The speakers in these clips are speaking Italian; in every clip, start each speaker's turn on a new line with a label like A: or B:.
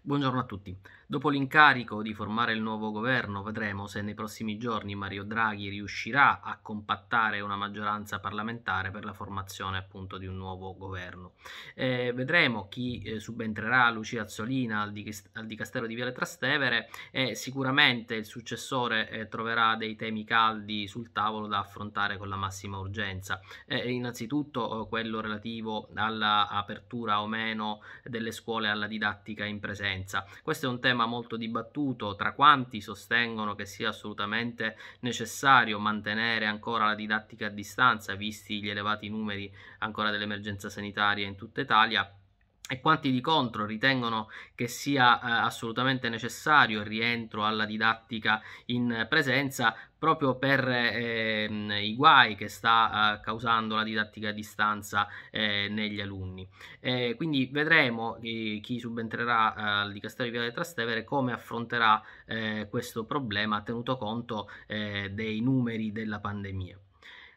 A: Buongiorno a tutti. Dopo l'incarico di formare il nuovo governo, vedremo se nei prossimi giorni Mario Draghi riuscirà a compattare una maggioranza parlamentare per la formazione appunto di un nuovo governo. Eh, vedremo chi eh, subentrerà Lucia Azzolina al, di, al dicastero di Viale Trastevere e sicuramente il successore eh, troverà dei temi caldi sul tavolo da affrontare con la massima urgenza. Eh, innanzitutto eh, quello relativo all'apertura o meno delle scuole alla didattica in presenza presenza. Questo è un tema molto dibattuto tra quanti sostengono che sia assolutamente necessario mantenere ancora la didattica a distanza, visti gli elevati numeri ancora dell'emergenza sanitaria in tutta Italia, e quanti di contro ritengono che sia eh, assolutamente necessario il rientro alla didattica in presenza proprio per ehm, i guai che sta eh, causando la didattica a distanza eh, negli alunni. Eh, quindi vedremo eh, chi subentrerà eh, al Dicastello di Via del Trastevere come affronterà questo problema tenuto conto dei numeri della pandemia.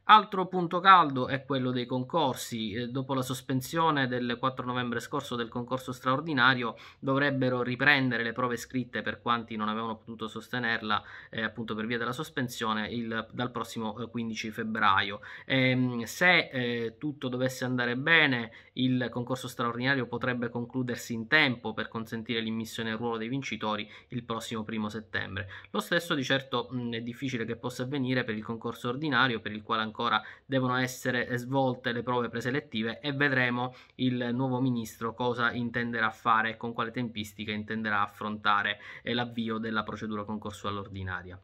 A: Altro punto caldo è quello dei concorsi. Eh, dopo la sospensione del 4 novembre scorso del concorso straordinario dovrebbero riprendere le prove scritte per quanti non avevano potuto sostenerla eh, appunto per via della sospensione il, dal prossimo 15 eh, febbraio. E, ehm, se eh, tutto dovesse andare bene il concorso straordinario potrebbe concludersi in tempo per consentire l'immissione al ruolo dei vincitori il prossimo 1 settembre. Lo stesso di certo mh, è difficile che possa avvenire per il concorso ordinario per il quale ancora devono essere svolte le prove preselettive e vedremo il nuovo ministro cosa intenderà fare e con quale tempistica intenderà affrontare eh, l'avvio della procedura concorsuale ordinaria.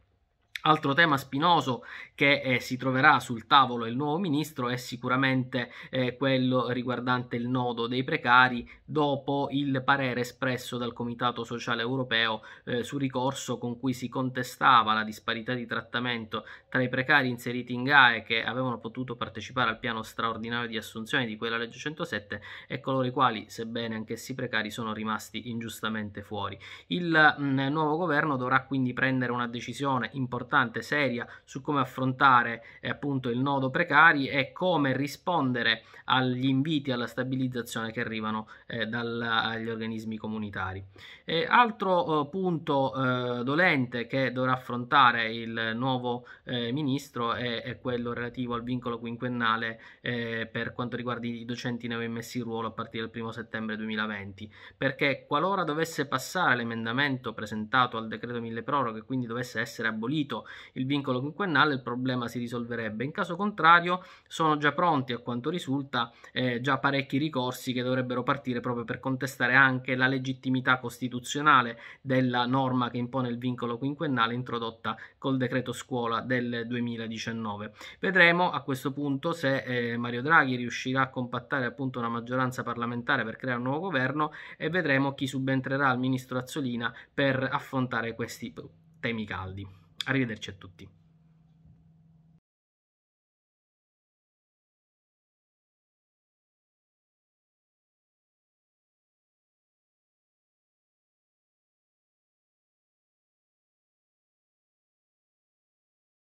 A: Altro tema spinoso che eh, si troverà sul tavolo il nuovo ministro è sicuramente eh, quello riguardante il nodo dei precari dopo il parere espresso dal Comitato Sociale Europeo eh, su ricorso con cui si contestava la disparità di trattamento tra i precari inseriti in GAE che avevano potuto partecipare al piano straordinario di assunzione di quella legge 107 e coloro i quali, sebbene anch'essi precari, sono rimasti ingiustamente fuori. Il mh, mm, nuovo governo dovrà quindi prendere una decisione importante importante, seria, su come affrontare eh, appunto il nodo precari e come rispondere agli inviti alla stabilizzazione che arrivano eh, dagli organismi comunitari. E altro eh, punto eh, dolente che dovrà affrontare il nuovo eh, ministro è, è, quello relativo al vincolo quinquennale eh, per quanto riguarda i docenti nuovi immessi in ruolo a partire dal 1 settembre 2020, perché qualora dovesse passare l'emendamento presentato al decreto mille proroghe, quindi dovesse essere abolito scaduto il vincolo quinquennale il problema si risolverebbe. In caso contrario sono già pronti, a quanto risulta, eh, già parecchi ricorsi che dovrebbero partire proprio per contestare anche la legittimità costituzionale della norma che impone il vincolo quinquennale introdotta col decreto scuola del 2019. Vedremo a questo punto se eh, Mario Draghi riuscirà a compattare appunto una maggioranza parlamentare per creare un nuovo governo e vedremo chi subentrerà al ministro Azzolina per affrontare questi temi caldi. Arrivederci a tutti.